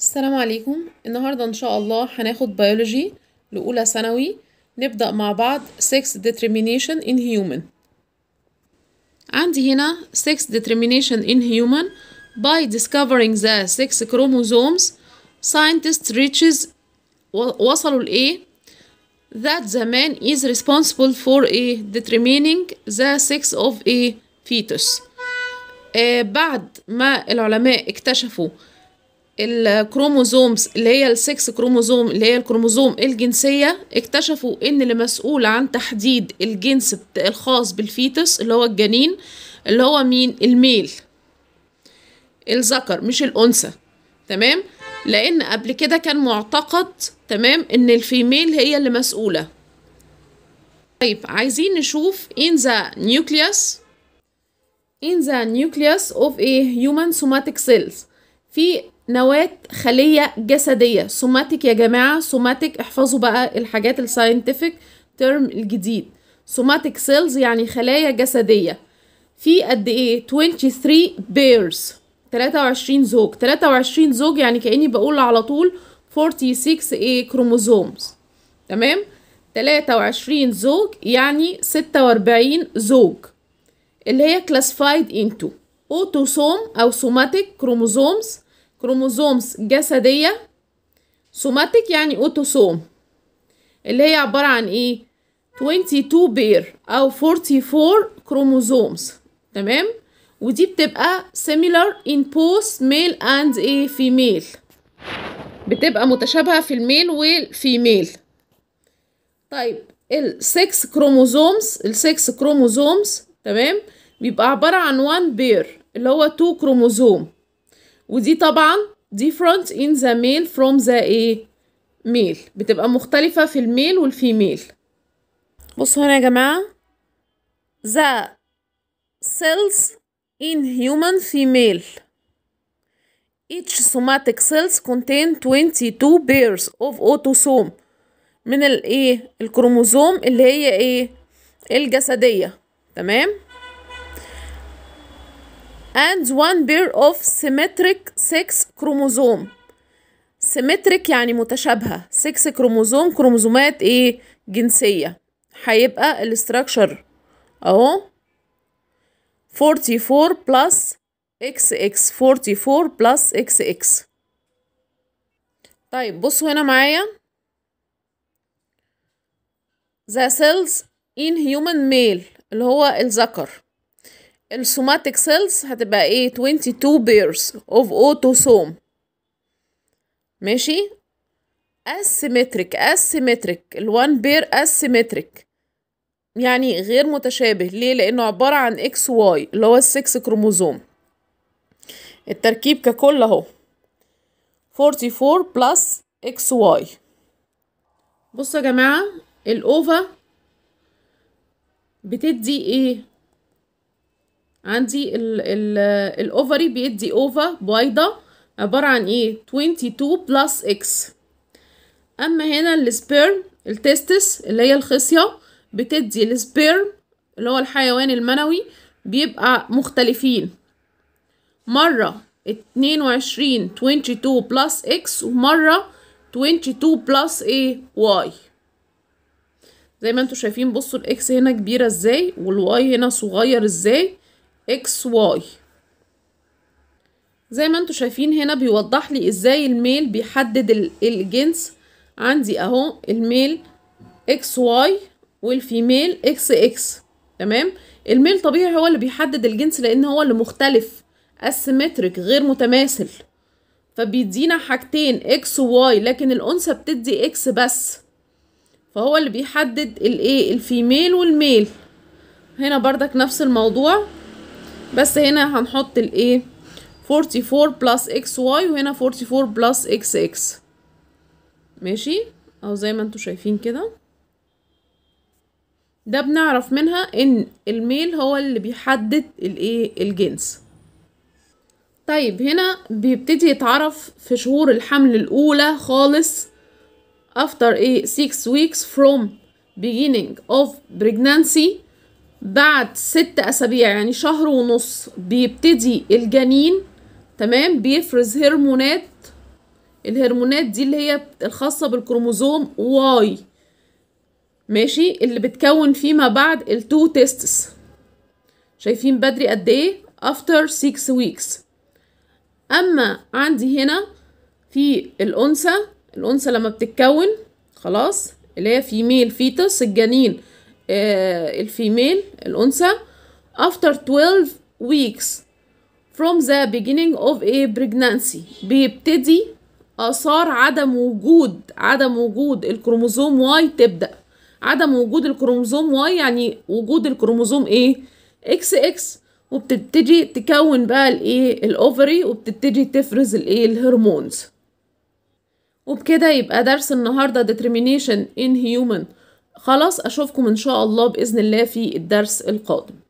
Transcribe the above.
السلام عليكم النهاردة إن شاء الله هناخد بيولوجي لأولى ثانوي نبدأ مع بعض sex determination in human عندي هنا sex determination in human by discovering the sex chromosomes scientists reaches وصلوا لإيه that the man is responsible for a determining the sex of a fetus آه بعد ما العلماء اكتشفوا الكروموزومز اللي هي السكس كروموزوم اللي هي الكروموزوم الجنسية اكتشفوا ان اللي مسؤول عن تحديد الجنس الخاص بالفيتس اللي هو الجنين اللي هو مين الميل الذكر مش الأنثى تمام لأن قبل كده كان معتقد تمام ان الفيميل هي اللي مسؤولة طيب عايزين نشوف in the nucleus in the nucleus of a human somatic cells في نواة خلية جسدية سوماتيك يا جماعة سوماتيك احفظوا بقى الحاجات الساينتفك ترم الجديد سوماتيك سيلز يعني خلايا جسدية في قد ايه 23 بيرز 23 زوج 23 زوج يعني كأني بقول على طول 46 ايه كروموزومز تمام 23 زوج يعني 46 زوج اللي هي classified into اوتوسوم او سوماتيك كروموزومز كروموزومز جسدية سوماتيك يعني اوتوسوم اللي هي عبارة عن ايه 22 بير او 44 كروموزومز تمام ودي بتبقى similar in both male and a female بتبقى متشابهة في الميل والفيميل طيب 6 كروموزومز 6 كروموزومز تمام بيبقى عبارة عن 1 بير اللي هو تو كروموزوم ودي طبعا different in the male from the ايه male بتبقى مختلفة في الميل والفيميل بصوا هنا يا جماعة the cells in human female each somatic cells contain 22 pairs of autosome من الايه الكروموزوم اللي هي ايه الجسدية تمام and one pair of symmetric sex chromosome symmetric يعني متشابهة six كروموزوم كروموزومات ايه جنسية هيبقى الاستراكشر اهو 44 plus XX 44 plus XX طيب بصوا هنا معايا the cells in human male اللي هو الذكر السوماتيك سيلز هتبقى ايه 22 بيرز اوف اوتوسوم ماشي اسيمتريك اسيمتريك الوان بير اسيمتريك يعني غير متشابه ليه لانه عبارة عن اكس واي اللي هو السكس كروموزوم التركيب ككل اهو 44 بلس اكس واي بصوا يا جماعة الاوفا بتدي ايه عندي الاوفري بيدي اوفا بيضة عبارة عن ايه 22 بلس اكس اما هنا السبيرم التستس اللي هي الخصية بتدي السبيرم اللي هو الحيوان المنوي بيبقى مختلفين مرة 22 بلس اكس ومرة 22 بلس ايه واي زي ما انتوا شايفين بصوا الاكس هنا كبيرة ازاي والواي هنا صغير ازاي اكس واي زي ما انتم شايفين هنا بيوضح لي ازاي الميل بيحدد الجنس عندي اهو الميل اكس واي والفيميل اكس اكس تمام الميل طبيعي هو اللي بيحدد الجنس لان هو اللي مختلف اسيمتريك غير متماثل فبيدينا حاجتين اكس وواي لكن الانثى بتدي اكس بس فهو اللي بيحدد الايه الفيميل والميل هنا بردك نفس الموضوع بس هنا هنحط الايه 44 بلس اكس واي وهنا 44 بلس اكس اكس ماشي او زي ما انتوا شايفين كده ده بنعرف منها ان الميل هو اللي بيحدد الايه الجنس طيب هنا بيبتدي يتعرف في شهور الحمل الاولى خالص after a 6 weeks from beginning of pregnancy بعد ست أسابيع يعني شهر ونص بيبتدي الجنين تمام بيفرز هرمونات الهرمونات دي اللي هي الخاصة بالكروموزوم واي ماشي اللي بتكون فيما بعد التو تيستس شايفين بدري قد ايه after سيكس weeks اما عندي هنا في الانثى الانثى لما بتتكون خلاص اللي هي فيميل فيتس الجنين آه، الفيميل الأنثى after 12 weeks from the beginning of a pregnancy بيبتدي آثار عدم وجود عدم وجود الكروموزوم واي تبدأ عدم وجود الكروموزوم واي يعني وجود الكروموزوم ايه اكس اكس وبتبتدي تكون بقى الايه الاوفري وبتبتدي تفرز الايه الهرمونز وبكده يبقى درس النهارده determination in human خلاص اشوفكم ان شاء الله باذن الله في الدرس القادم